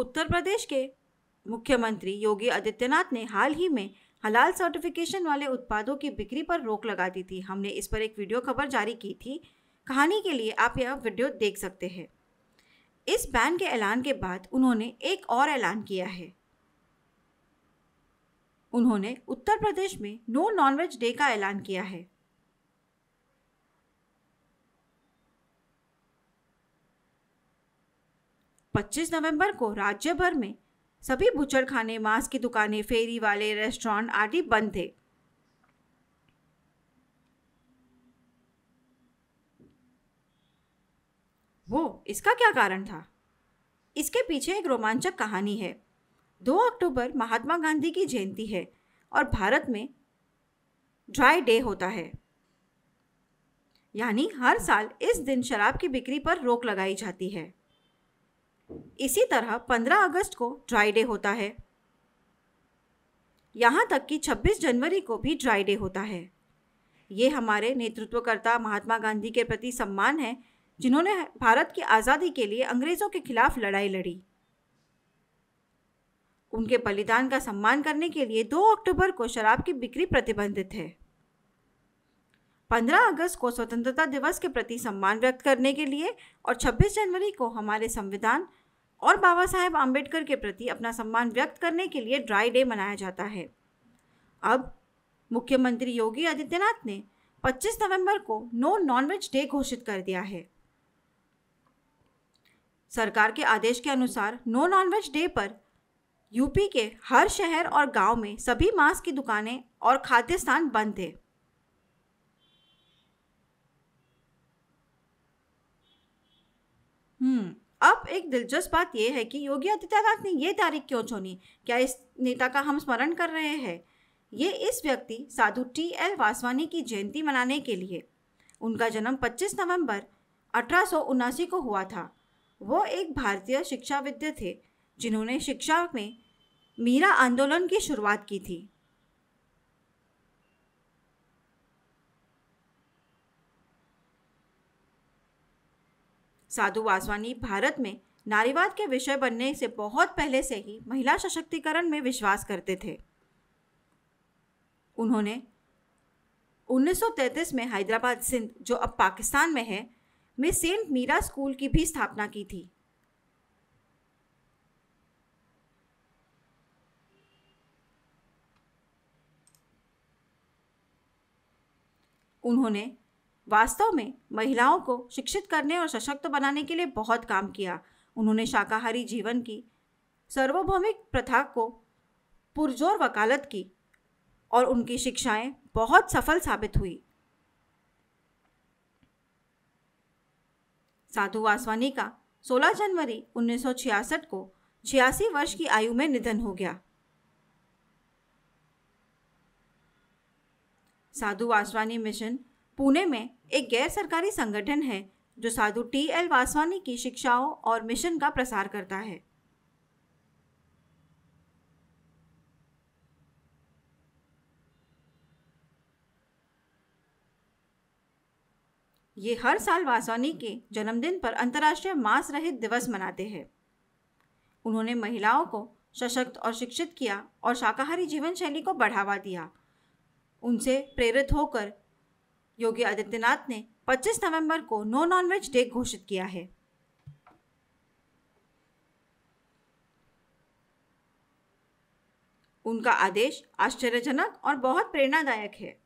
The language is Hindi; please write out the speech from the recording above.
उत्तर प्रदेश के मुख्यमंत्री योगी आदित्यनाथ ने हाल ही में हलाल सर्टिफिकेशन वाले उत्पादों की बिक्री पर रोक लगा दी थी हमने इस पर एक वीडियो खबर जारी की थी कहानी के लिए आप यह वीडियो देख सकते हैं इस बैन के ऐलान के बाद उन्होंने एक और ऐलान किया है उन्होंने उत्तर प्रदेश में नो नॉनवेज डे का ऐलान किया है 25 नवंबर को राज्य भर में सभी बुचड़खाने मांस की दुकानें फेरी वाले रेस्टोरेंट आदि बंद थे वो इसका क्या कारण था इसके पीछे एक रोमांचक कहानी है 2 अक्टूबर महात्मा गांधी की जयंती है और भारत में ड्राई डे होता है यानी हर साल इस दिन शराब की बिक्री पर रोक लगाई जाती है इसी तरह 15 अगस्त को ड्राई डे होता है यहाँ तक कि 26 जनवरी को भी ड्राई डे होता है ये हमारे नेतृत्वकर्ता महात्मा गांधी के प्रति सम्मान है जिन्होंने भारत की आज़ादी के लिए अंग्रेज़ों के खिलाफ लड़ाई लड़ी उनके बलिदान का सम्मान करने के लिए 2 अक्टूबर को शराब की बिक्री प्रतिबंधित है 15 अगस्त को स्वतंत्रता दिवस के प्रति सम्मान व्यक्त करने के लिए और 26 जनवरी को हमारे संविधान और बाबा साहेब आम्बेडकर के प्रति अपना सम्मान व्यक्त करने के लिए ड्राई डे मनाया जाता है अब मुख्यमंत्री योगी आदित्यनाथ ने 25 नवंबर को नो नॉनवेज डे घोषित कर दिया है सरकार के आदेश के अनुसार नो नॉनवेज डे पर यूपी के हर शहर और गांव में सभी मांस की दुकानें और खाद्य स्थान बंद थे हम्म एक दिलचस्प बात यह है कि योगी आदित्यनाथ ने यह तारीख क्यों चुनी क्या इस नेता का हम स्मरण कर रहे हैं ये इस व्यक्ति साधु टी एल वासवानी की जयंती मनाने के लिए उनका जन्म 25 नवंबर अठारह को हुआ था वो एक भारतीय शिक्षाविद्य थे जिन्होंने शिक्षा में मीरा आंदोलन की शुरुआत की थी साधु वासवानी भारत में नारीवाद के विषय बनने से बहुत पहले से ही महिला सशक्तिकरण में विश्वास करते थे उन्होंने 1933 में हैदराबाद सिंध जो अब पाकिस्तान में है में सेंट मीरा स्कूल की भी स्थापना की थी उन्होंने वास्तव में महिलाओं को शिक्षित करने और सशक्त बनाने के लिए बहुत काम किया उन्होंने शाकाहारी जीवन की सार्वभौमिक प्रथा को पुरजोर वकालत की और उनकी शिक्षाएं बहुत सफल साबित हुई साधु वासवानी का 16 जनवरी 1966 को छियासी वर्ष की आयु में निधन हो गया साधु वासवानी मिशन पुणे में एक गैर सरकारी संगठन है जो साधु टी एल वासवानी की शिक्षाओं और मिशन का प्रसार करता है ये हर साल वासवानी के जन्मदिन पर अंतर्राष्ट्रीय मांस रहित दिवस मनाते हैं उन्होंने महिलाओं को सशक्त और शिक्षित किया और शाकाहारी जीवन शैली को बढ़ावा दिया उनसे प्रेरित होकर योगी आदित्यनाथ ने 25 नवंबर को नो नॉनवेज डे घोषित किया है उनका आदेश आश्चर्यजनक और बहुत प्रेरणादायक है